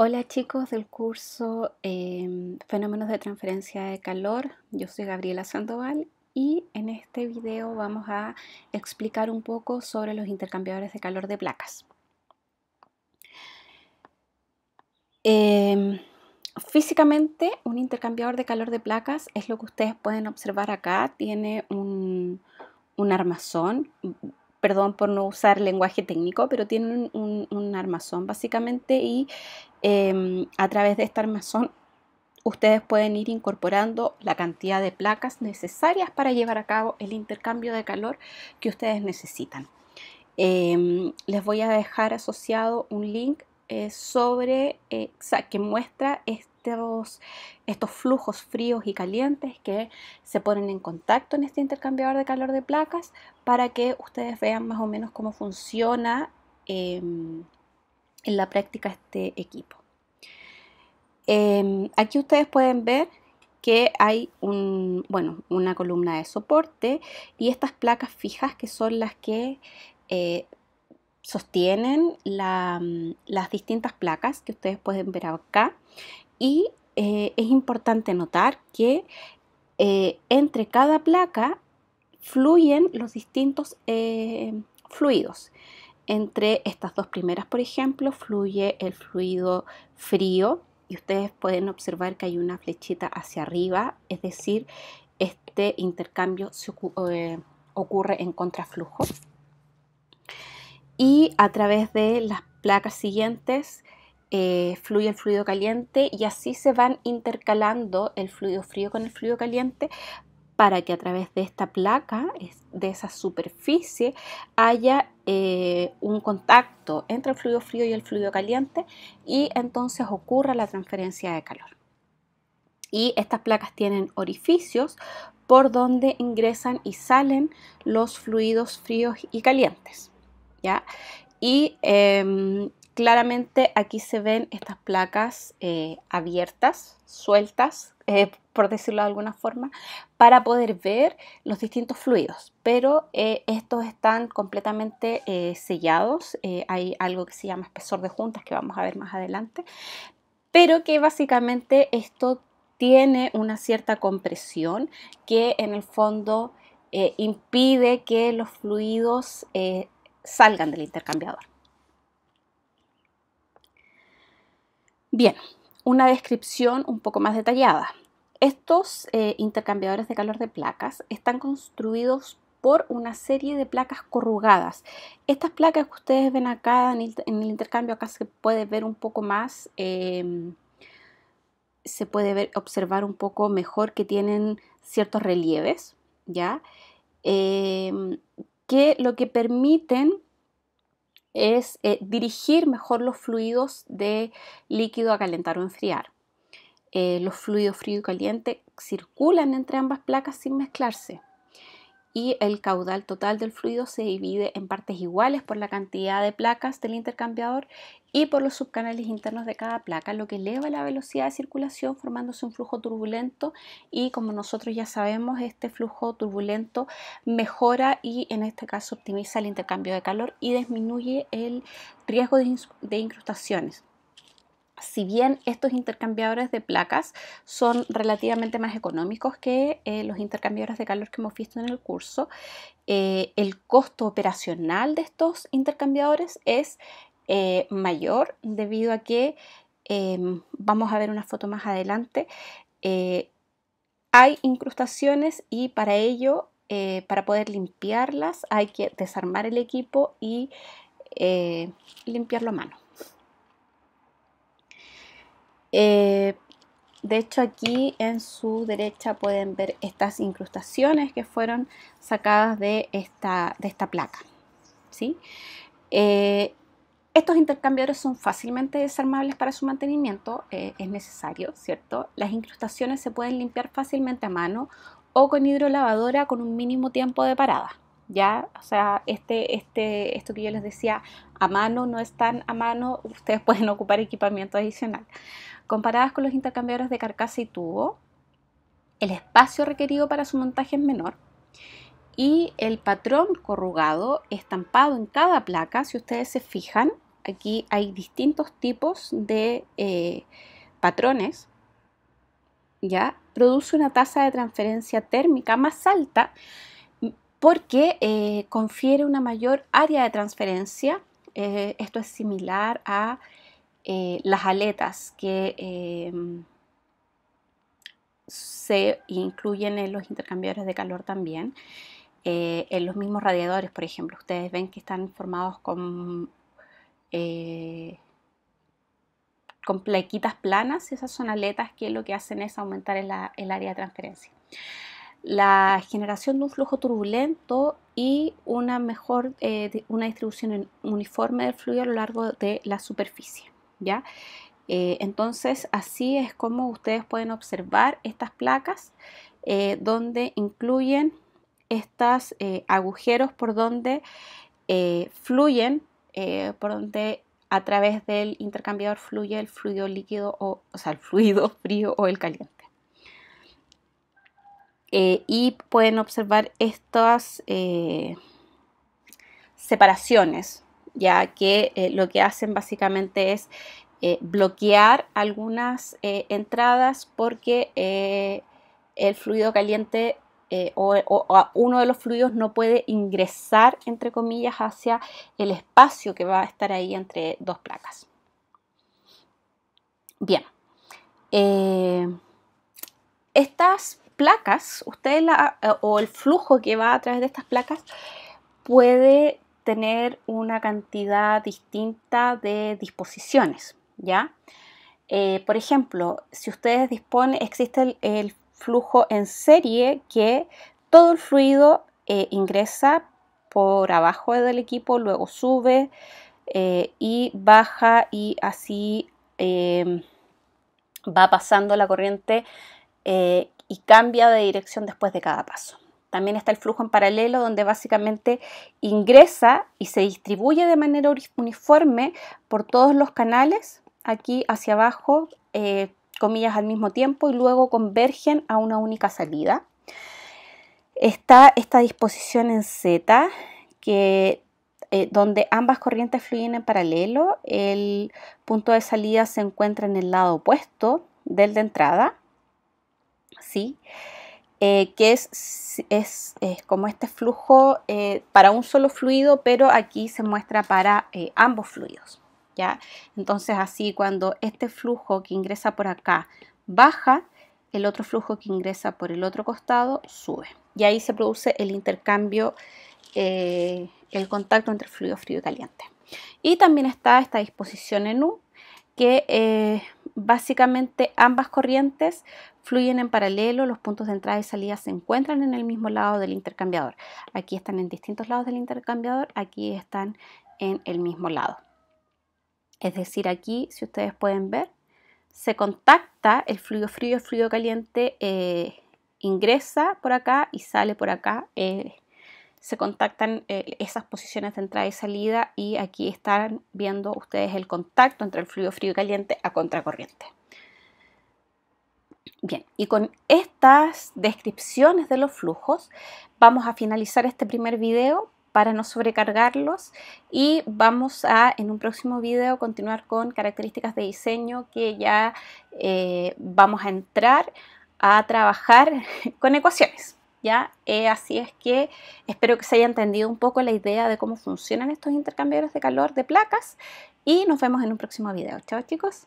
Hola chicos del curso em, Fenómenos de Transferencia de Calor, yo soy Gabriela Sandoval y en este video vamos a explicar un poco sobre los intercambiadores de calor de placas. Em, físicamente un intercambiador de calor de placas es lo que ustedes pueden observar acá, tiene un, un armazón perdón por no usar lenguaje técnico, pero tiene un, un, armazón básicamente y Em, a través de esta armazón ustedes pueden ir incorporando la cantidad de placas necesarias para llevar a cabo el intercambio de calor que ustedes necesitan. Em, les voy a dejar asociado un link eh, sobre eh, que muestra estos, estos flujos fríos y calientes que se ponen en contacto en este intercambiador de calor de placas para que ustedes vean más o menos cómo funciona em, en la práctica este equipo. Em, aquí ustedes pueden ver que hay un, bueno, una columna de soporte y estas placas fijas que son las que eh, sostienen mm, las distintas placas que ustedes pueden ver acá y eh, es importante notar que eh, entre cada placa fluyen los distintos fluidos entre estas dos primeras, por ejemplo, fluye el fluido frío y ustedes pueden observar que hay una flechita hacia arriba, es decir, este intercambio eh, ocurre en contraflujo. Y a través de las placas siguientes eh, fluye el fluido caliente y así se van intercalando el fluido frío con el fluido caliente para que a través de esta placa, de esa superficie, haya eh, un contacto entre el fluido frío y el fluido caliente y entonces ocurra la transferencia de calor. Y estas placas tienen orificios por donde ingresan y salen los fluidos fríos y calientes. ¿ya? Y em, claramente aquí se ven estas placas eh, abiertas, sueltas, eh, por decirlo de alguna forma, para poder ver los distintos fluidos. Pero eh, estos están completamente eh, sellados. Eh, hay algo que se llama espesor de juntas que vamos a ver más adelante. Pero que básicamente esto tiene una cierta compresión que en el fondo impide que los fluidos salgan del intercambiador. Bien, una descripción un poco más detallada. Estos eh, intercambiadores de calor de placas están construidos por una serie de placas corrugadas. Estas placas que ustedes ven acá en el, intercambio, acá se puede ver un poco más, em, se puede observar un poco mejor que tienen ciertos relieves, ¿ya? Em, que lo que permiten es eh, dirigir mejor los fluidos de líquido a calentar o enfriar. Eh, los fluidos frío y caliente circulan entre ambas placas sin mezclarse y el caudal total del fluido se divide en partes iguales por la cantidad de placas del intercambiador y por los subcanales internos de cada placa, lo que eleva la velocidad de circulación formándose un flujo turbulento y como nosotros ya sabemos, este flujo turbulento mejora y en este caso optimiza el intercambio de calor y disminuye el riesgo de incrustaciones si bien estos intercambiadores de placas son relativamente más económicos que eh, los intercambiadores de calor que hemos visto en el curso, eh, el costo operacional de estos intercambiadores es eh, mayor debido a que, em, vamos a ver una foto más adelante, hay incrustaciones y para ello, para poder limpiarlas, hay que desarmar el equipo y limpiarlo a mano. Eh, de hecho aquí en su derecha pueden ver estas incrustaciones que fueron sacadas de esta, de esta placa. ¿sí? Eh, estos intercambiadores son fácilmente desarmables para su mantenimiento, eh, es necesario, ¿cierto? Las incrustaciones se pueden limpiar fácilmente a mano o con hidrolavadora con un mínimo tiempo de parada. ¿ya? O sea, este, este, esto que yo les decía, a mano no están a mano, ustedes pueden ocupar equipamiento adicional. Comparadas con los intercambiadores de carcasa y tubo, el espacio requerido para su montaje es menor y el patrón corrugado estampado en cada placa, si ustedes se fijan, aquí hay distintos tipos de eh, patrones, ¿ya? Produce una tasa de transferencia térmica más alta porque eh, confiere una mayor área de transferencia. Eh, esto es similar a eh, las aletas que em, se incluyen en los intercambiadores de calor también. en los mismos radiadores, por ejemplo, ustedes ven que están formados con, plaquitas planas. Esas son aletas que lo que hacen es aumentar el área de transferencia la generación de un flujo turbulento y una mejor eh, una distribución uniforme del fluido a lo largo de la superficie. ¿ya? Eh, entonces, así es como ustedes pueden observar estas placas eh, donde incluyen estos agujeros por donde fluyen, por donde a través del intercambiador fluye el fluido líquido o, o sea, el fluido frío o el caliente. Eh, y pueden observar estas eh, separaciones, ya que eh, lo que hacen básicamente es bloquear algunas entradas porque el fluido caliente o, uno de los fluidos no puede ingresar, entre comillas, hacia el espacio que va a estar ahí entre dos placas. Bien, estas placas, usted eh, o el flujo que va a través de estas placas puede tener una cantidad distinta de disposiciones, ¿ya? Eh, por ejemplo, si ustedes disponen, existe el, flujo en serie que todo el fluido eh, ingresa por abajo del equipo, luego sube y baja y así va pasando la corriente y cambia de dirección después de cada paso. También está el flujo en paralelo donde básicamente ingresa y se distribuye de manera uniforme por todos los canales, aquí hacia abajo, eh, comillas al mismo tiempo y luego convergen a una única salida. Está esta disposición en Z que eh, donde ambas corrientes fluyen en paralelo, el punto de salida se encuentra en el lado opuesto del de entrada ¿sí? Eh, que es, como este flujo eh, para un solo fluido, pero aquí se muestra para eh, ambos fluidos. ¿ya? Entonces así cuando este flujo que ingresa por acá baja, el otro flujo que ingresa por el otro costado sube. Y ahí se produce el intercambio, el contacto entre fluido frío y caliente. Y también está esta disposición en U, que básicamente ambas corrientes fluyen en paralelo, los puntos de entrada y salida se encuentran en el mismo lado del intercambiador. Aquí están en distintos lados del intercambiador, aquí están en el mismo lado. Es decir, aquí, si ustedes pueden ver, se contacta el fluido frío, y el fluido caliente eh, ingresa por acá y sale por acá. Eh, se contactan eh, esas posiciones de entrada y salida y aquí están viendo ustedes el contacto entre el fluido frío y caliente a contracorriente. Bien, y con estas descripciones de los flujos vamos a finalizar este primer video para no sobrecargarlos y vamos a en un próximo video continuar con características de diseño que ya eh, vamos a entrar a trabajar con ecuaciones. ¿ya? Eh, así es que espero que se haya entendido un poco la idea de cómo funcionan estos intercambiadores de calor de placas y nos vemos en un próximo video. Chao chicos.